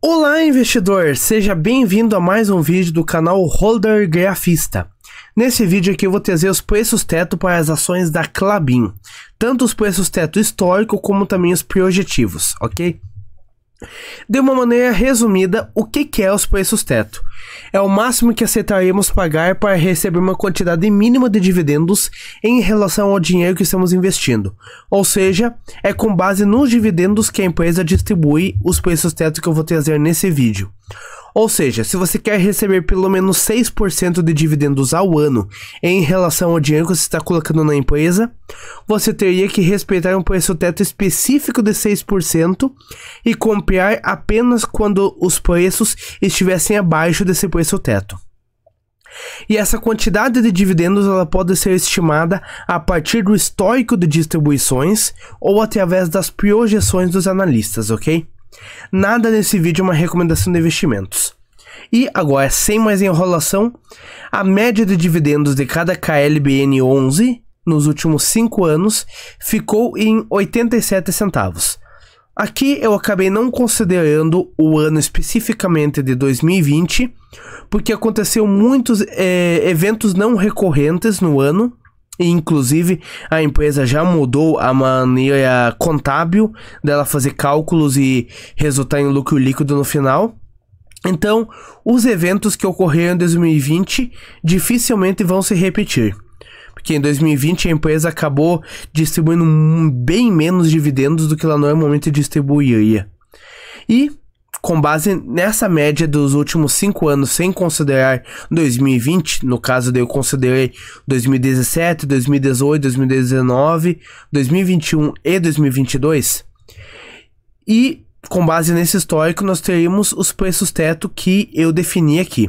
Olá investidor, seja bem-vindo a mais um vídeo do canal Holder Grafista. Nesse vídeo aqui eu vou trazer os preços teto para as ações da Clabin, tanto os preços teto histórico como também os projetivos, ok? De uma maneira resumida, o que, que é os preços teto? É o máximo que aceitaremos pagar para receber uma quantidade mínima de dividendos em relação ao dinheiro que estamos investindo. Ou seja, é com base nos dividendos que a empresa distribui os preços teto que eu vou trazer nesse vídeo. Ou seja, se você quer receber pelo menos 6% de dividendos ao ano em relação ao dinheiro que você está colocando na empresa, você teria que respeitar um preço teto específico de 6% e comprar apenas quando os preços estivessem abaixo desse preço teto. E essa quantidade de dividendos ela pode ser estimada a partir do histórico de distribuições ou através das projeções dos analistas, ok? Nada nesse vídeo é uma recomendação de investimentos. E agora, sem mais enrolação, a média de dividendos de cada KLBN 11 nos últimos 5 anos ficou em 87 centavos, Aqui eu acabei não considerando o ano especificamente de 2020, porque aconteceu muitos é, eventos não recorrentes no ano, e inclusive a empresa já mudou a maneira contábil dela fazer cálculos e resultar em lucro líquido no final. Então, os eventos que ocorreram em 2020 dificilmente vão se repetir porque em 2020 a empresa acabou distribuindo bem menos dividendos do que ela normalmente distribuía. E com base nessa média dos últimos cinco anos, sem considerar 2020, no caso eu considerei 2017, 2018, 2019, 2021 e 2022, e com base nesse histórico nós teríamos os preços teto que eu defini aqui.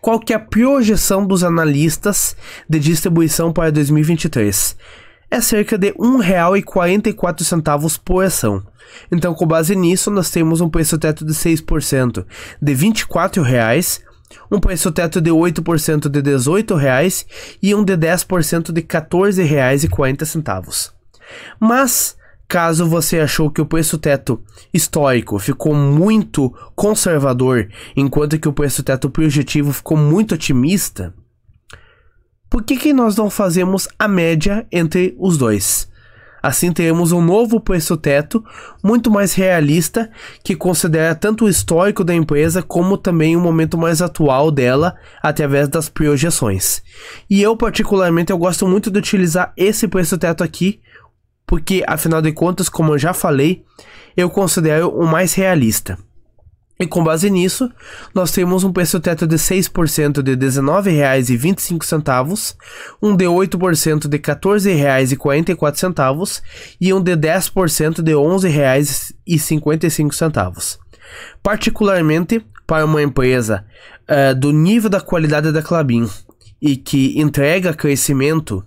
qual que é a projeção dos analistas de distribuição para 2023. É cerca de R$ 1,44 por ação. Então, com base nisso, nós temos um preço teto de 6% de R$ 24,00 um preço teto de 8% de R$ 18,00 e um de 10% de R$ 14,40. Mas Caso você achou que o preço teto histórico ficou muito conservador, enquanto que o preço teto projetivo ficou muito otimista, por que, que nós não fazemos a média entre os dois? Assim teremos um novo preço teto muito mais realista que considera tanto o histórico da empresa como também o momento mais atual dela através das projeções. E eu particularmente eu gosto muito de utilizar esse preço teto aqui porque afinal de contas, como eu já falei, eu considero o mais realista. E com base nisso, nós temos um preço teto de 6% de R$19,25, um de 8% de R$14,44 e um de 10% de R$11,55. Particularmente para uma empresa uh, do nível da qualidade da Clabin e que entrega crescimento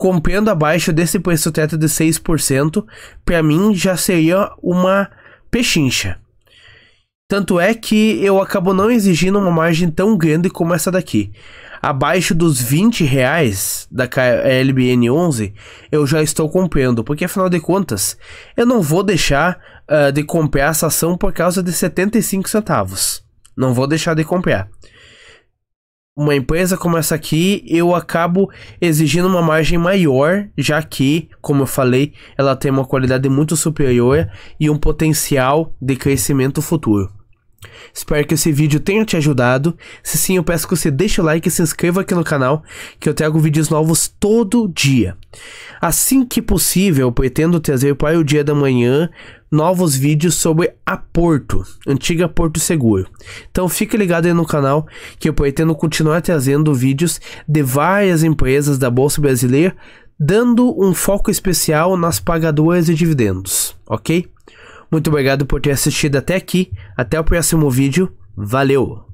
comprando abaixo desse preço teto de 6%, para mim já seria uma pechincha. Tanto é que eu acabo não exigindo uma margem tão grande como essa daqui. Abaixo dos 20 reais da eh, LBN11, eu já estou comprando, porque afinal de contas, eu não vou deixar uh, de comprar essa ação por causa de 75 centavos. Não vou deixar de comprar uma empresa como essa aqui, eu acabo exigindo uma margem maior, já que, como eu falei, ela tem uma qualidade muito superior e um potencial de crescimento futuro. Espero que esse vídeo tenha te ajudado. Se sim, eu peço que você deixe o like e se inscreva aqui no canal, que eu trago vídeos novos todo dia. Assim que possível, eu pretendo trazer para o dia da manhã novos vídeos sobre a Porto, antiga Porto Seguro. Então fique ligado aí no canal, que eu pretendo continuar trazendo vídeos de várias empresas da Bolsa Brasileira, dando um foco especial nas pagadoras de dividendos, ok? Muito obrigado por ter assistido até aqui. Até o próximo vídeo. Valeu!